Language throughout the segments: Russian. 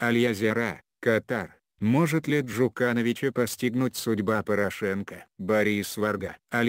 аль Катар. Может ли Джукановича постигнуть судьба Порошенко? Борис Варга. аль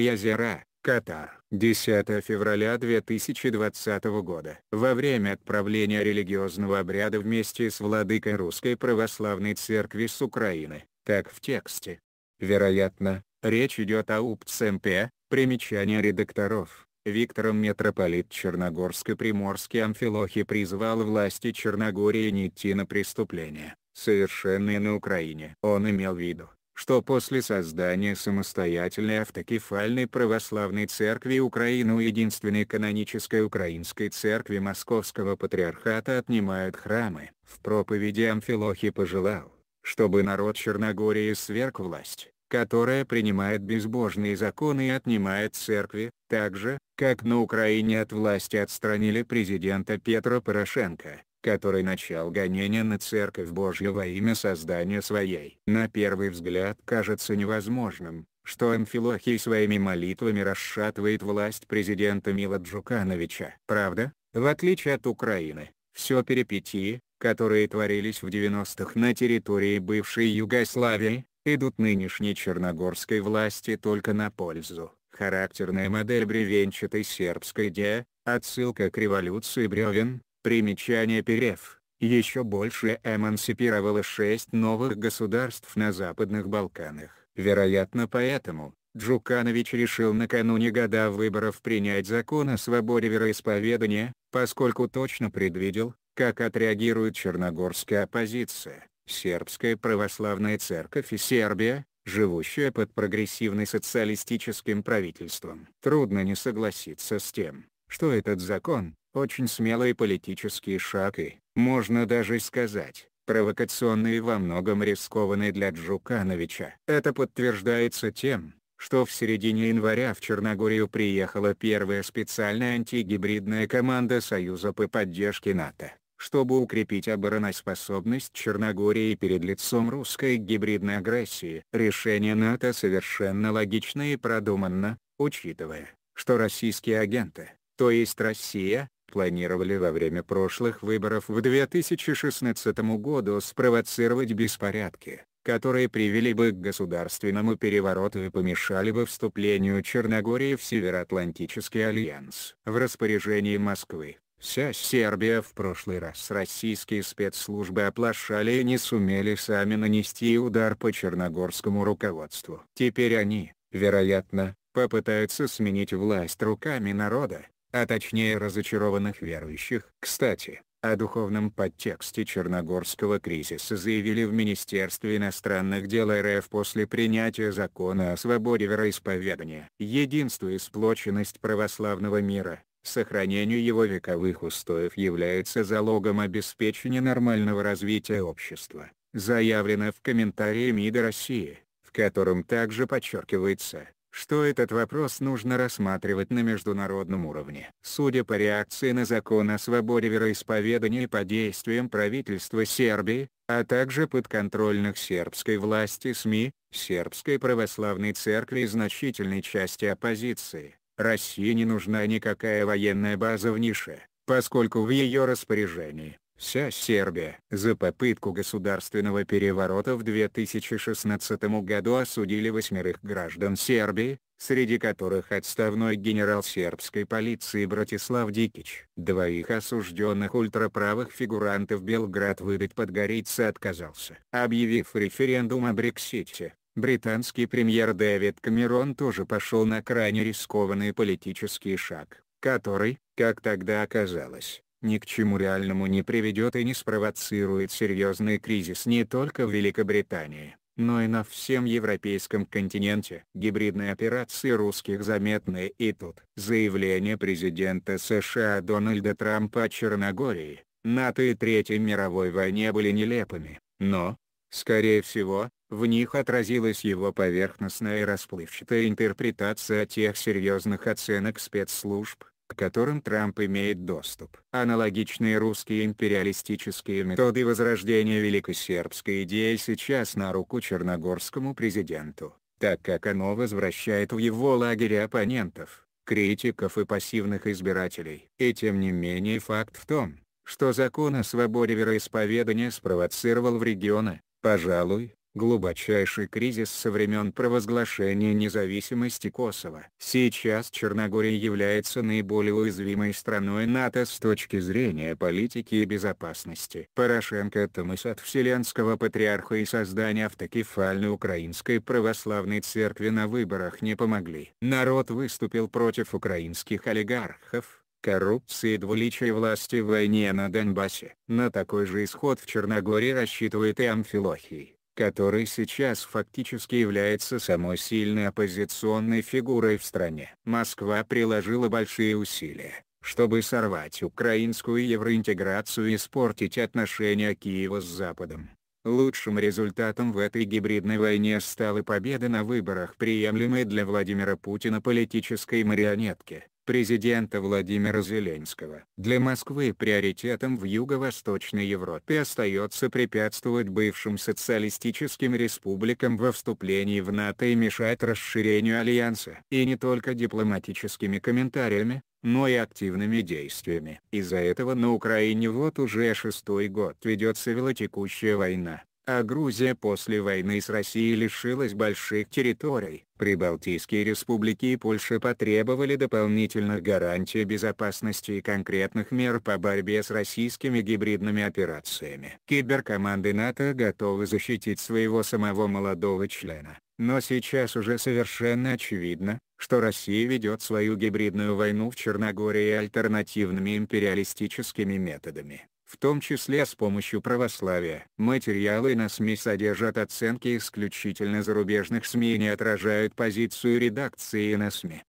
Катар. 10 февраля 2020 года. Во время отправления религиозного обряда вместе с владыкой Русской Православной Церкви с Украины, так в тексте. Вероятно, речь идет о УПЦМП, примечание редакторов. Виктором митрополит Черногорско-Приморский Амфилохи призвал власти Черногории не идти на преступления, совершенные на Украине. Он имел в виду, что после создания самостоятельной автокефальной православной церкви Украины у единственной канонической украинской церкви Московского Патриархата отнимают храмы. В проповеди Амфилохи пожелал, чтобы народ Черногории сверг власть, которая принимает безбожные законы и отнимает церкви, так же, как на Украине от власти отстранили президента Петра Порошенко, который начал гонение на Церковь Божью во имя создания своей. На первый взгляд кажется невозможным, что Амфилохий своими молитвами расшатывает власть президента Мила Джукановича. Правда, в отличие от Украины, все перипетии, которые творились в 90-х на территории бывшей Югославии, идут нынешней черногорской власти только на пользу. Характерная модель бревенчатой сербской де, отсылка к революции бревен, примечание перев, еще больше эмансипировало шесть новых государств на Западных Балканах. Вероятно поэтому, Джуканович решил накануне года выборов принять закон о свободе вероисповедания, поскольку точно предвидел, как отреагирует черногорская оппозиция. Сербская православная церковь и Сербия, живущая под прогрессивно-социалистическим правительством. Трудно не согласиться с тем, что этот закон – очень смелый политический шаг и, можно даже сказать, провокационный и во многом рискованный для Джукановича. Это подтверждается тем, что в середине января в Черногорию приехала первая специальная антигибридная команда Союза по поддержке НАТО чтобы укрепить обороноспособность Черногории перед лицом русской гибридной агрессии. Решение НАТО совершенно логично и продуманно, учитывая, что российские агенты, то есть Россия, планировали во время прошлых выборов в 2016 году спровоцировать беспорядки, которые привели бы к государственному перевороту и помешали бы вступлению Черногории в Североатлантический альянс. В распоряжении Москвы Вся Сербия в прошлый раз российские спецслужбы оплошали и не сумели сами нанести удар по черногорскому руководству. Теперь они, вероятно, попытаются сменить власть руками народа, а точнее разочарованных верующих. Кстати, о духовном подтексте черногорского кризиса заявили в Министерстве иностранных дел РФ после принятия закона о свободе вероисповедания. Единство и сплоченность православного мира, Сохранение его вековых устоев является залогом обеспечения нормального развития общества, заявлено в комментарии МИДа России, в котором также подчеркивается, что этот вопрос нужно рассматривать на международном уровне. Судя по реакции на закон о свободе вероисповедания по действиям правительства Сербии, а также подконтрольных сербской власти СМИ, сербской православной церкви и значительной части оппозиции, России не нужна никакая военная база в Нише, поскольку в ее распоряжении вся Сербия. За попытку государственного переворота в 2016 году осудили восьмерых граждан Сербии, среди которых отставной генерал сербской полиции Братислав Дикич. Двоих осужденных ультраправых фигурантов Белград выдать подгорейца отказался. Объявив референдум о Брексите, британский премьер Дэвид Камерон тоже пошел на крайне рискованный политический шаг, который, как тогда оказалось, ни к чему реальному не приведет и не спровоцирует серьезный кризис не только в Великобритании, но и на всем европейском континенте. Гибридные операции русских заметны и тут. Заявление президента США Дональда Трампа о Черногории, НАТО и Третьей мировой войне были нелепыми, но, скорее всего, в них отразилась его поверхностная и расплывчатая интерпретация тех серьезных оценок спецслужб, к которым Трамп имеет доступ. Аналогичные русские империалистические методы возрождения великосербской идеи сейчас на руку черногорскому президенту, так как оно возвращает в его лагерь оппонентов, критиков и пассивных избирателей. И тем не менее факт в том, что закон о свободе вероисповедания спровоцировал в регионы, пожалуй, глубочайший кризис со времен провозглашения независимости Косово. Сейчас Черногория является наиболее уязвимой страной НАТО с точки зрения политики и безопасности. Порошенко – это мыс от Вселенского Патриарха и создание автокефальной Украинской Православной Церкви на выборах не помогли. Народ выступил против украинских олигархов, коррупции и двуличия власти в войне на Донбассе. На такой же исход в Черногории рассчитывает и Амфилохий который сейчас фактически является самой сильной оппозиционной фигурой в стране. Москва приложила большие усилия, чтобы сорвать украинскую евроинтеграцию и испортить отношения Киева с Западом. Лучшим результатом в этой гибридной войне стала победа на выборах приемлемой для Владимира Путина политической марионетки, президента Владимира Зеленского. Для Москвы приоритетом в Юго-Восточной Европе остается препятствовать бывшим социалистическим республикам во вступлении в НАТО и мешать расширению Альянса. И не только дипломатическими комментариями, но и активными действиями. Из-за этого на Украине вот уже шестой год ведется велотекущая война а Грузия после войны с Россией лишилась больших территорий. Прибалтийские республики и Польша потребовали дополнительных гарантий безопасности и конкретных мер по борьбе с российскими гибридными операциями. Киберкоманды НАТО готовы защитить своего самого молодого члена. Но сейчас уже совершенно очевидно, что Россия ведет свою гибридную войну в Черногории альтернативными империалистическими методами в том числе с помощью православия. Материалы на СМИ содержат оценки исключительно зарубежных СМИ и не отражают позицию редакции на СМИ.